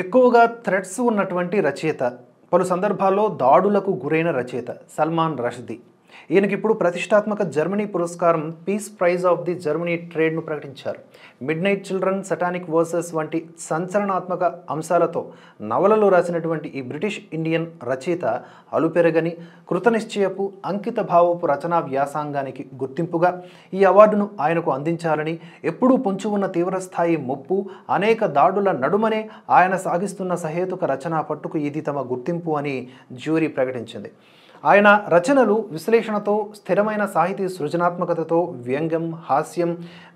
ఎక్కువగా థ్రెడ్స్ ఉన్నటువంటి రచయిత పలు సందర్భాల్లో దాడులకు గురైన రచయిత సల్మాన్ రష్దీ ఈయనకి ఇప్పుడు ప్రతిష్టాత్మక జర్మనీ పురస్కారం peace prize of the Germany ట్రేడ్ను ప్రకటించారు Midnight Children Satanic Verses వంటి సంచలనాత్మక అంశాలతో నవలలో రాసినటువంటి ఈ బ్రిటిష్ ఇండియన్ రచయిత అలుపెరగని కృతనిశ్చయపు అంకిత భావపు రచనా వ్యాసాంగానికి గుర్తింపుగా ఈ అవార్డును ఆయనకు అందించాలని ఎప్పుడూ పొంచి ఉన్న తీవ్రస్థాయి ముప్పు అనేక దాడుల నడుమనే ఆయన సాగిస్తున్న సహేతుక రచనా పట్టుకు ఇది తమ గుర్తింపు అని జ్యూరీ ప్రకటించింది ఆయన రచనలు విశ్లేషణతో స్థిరమైన సాహితీ సృజనాత్మకతతో వ్యంగ్యం హాస్యం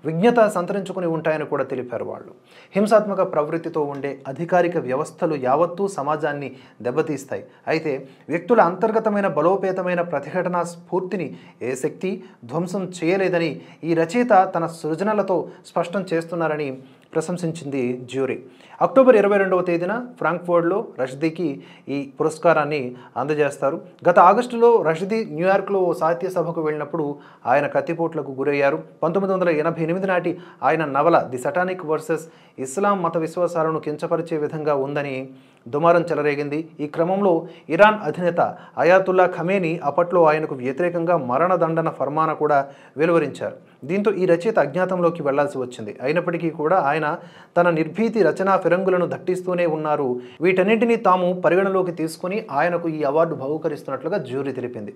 విజ్ఞత సంతరించుకుని ఉంటాయని కూడా తెలిపారు వాళ్ళు హింసాత్మక ప్రవృత్తితో ఉండే అధికారిక వ్యవస్థలు యావత్తూ సమాజాన్ని దెబ్బతీస్తాయి అయితే వ్యక్తుల అంతర్గతమైన బలోపేతమైన ప్రతిఘటన స్ఫూర్తిని ఏ శక్తి ధ్వంసం చేయలేదని ఈ రచయిత తన సృజనలతో స్పష్టం చేస్తున్నారని ప్రశంసించింది జ్యూరీ అక్టోబర్ ఇరవై రెండవ తేదీన ఫ్రాంక్ఫోర్డ్లో రష్దీకి ఈ పురస్కారాన్ని అందజేస్తారు గత ఆగస్టులో రష్దీ న్యూయార్క్లో ఓ సాహిత్య సభకు వెళ్ళినప్పుడు ఆయన కత్తిపోట్లకు గురయ్యారు పంతొమ్మిది వందల ఎనభై ఎనిమిది నాటి ఆయన నవల ది సటానిక్ వర్సెస్ ఇస్లాం మత విశ్వాసాలను కించపరిచే విధంగా ఉందని దుమారం చెలరేగింది ఈ క్రమంలో ఇరాన్ అధినేత అయాతుల్లా ఖమేని అప్పట్లో ఆయనకు వ్యతిరేకంగా మరణదండన ఫర్మాన కూడా వెలువరించారు దీంతో ఈ రచయిత అజ్ఞాతంలోకి వెళ్లాల్సి వచ్చింది అయినప్పటికీ కూడా ఆయన ఆయన తన నిర్భీతి రచనా ఫిరంగులను దట్టిస్తూనే ఉన్నారు వీటన్నింటినీ తాము పరిగణలోకి తీసుకుని ఆయనకు ఈ అవార్డు బహుకరిస్తున్నట్లుగా జ్యూరీ తెలిపింది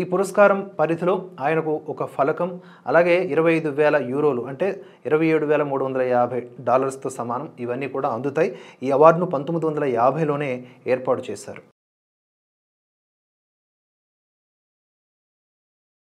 ఈ పురస్కారం పరిధిలో ఆయనకు ఒక ఫలకం అలాగే ఇరవై ఐదు వేల యూరోలు అంటే ఇరవై ఏడు వేల మూడు వందల యాభై డాలర్స్తో సమానం ఇవన్నీ కూడా అందుతాయి ఈ అవార్డును పంతొమ్మిది వందల యాభైలోనే ఏర్పాటు చేశారు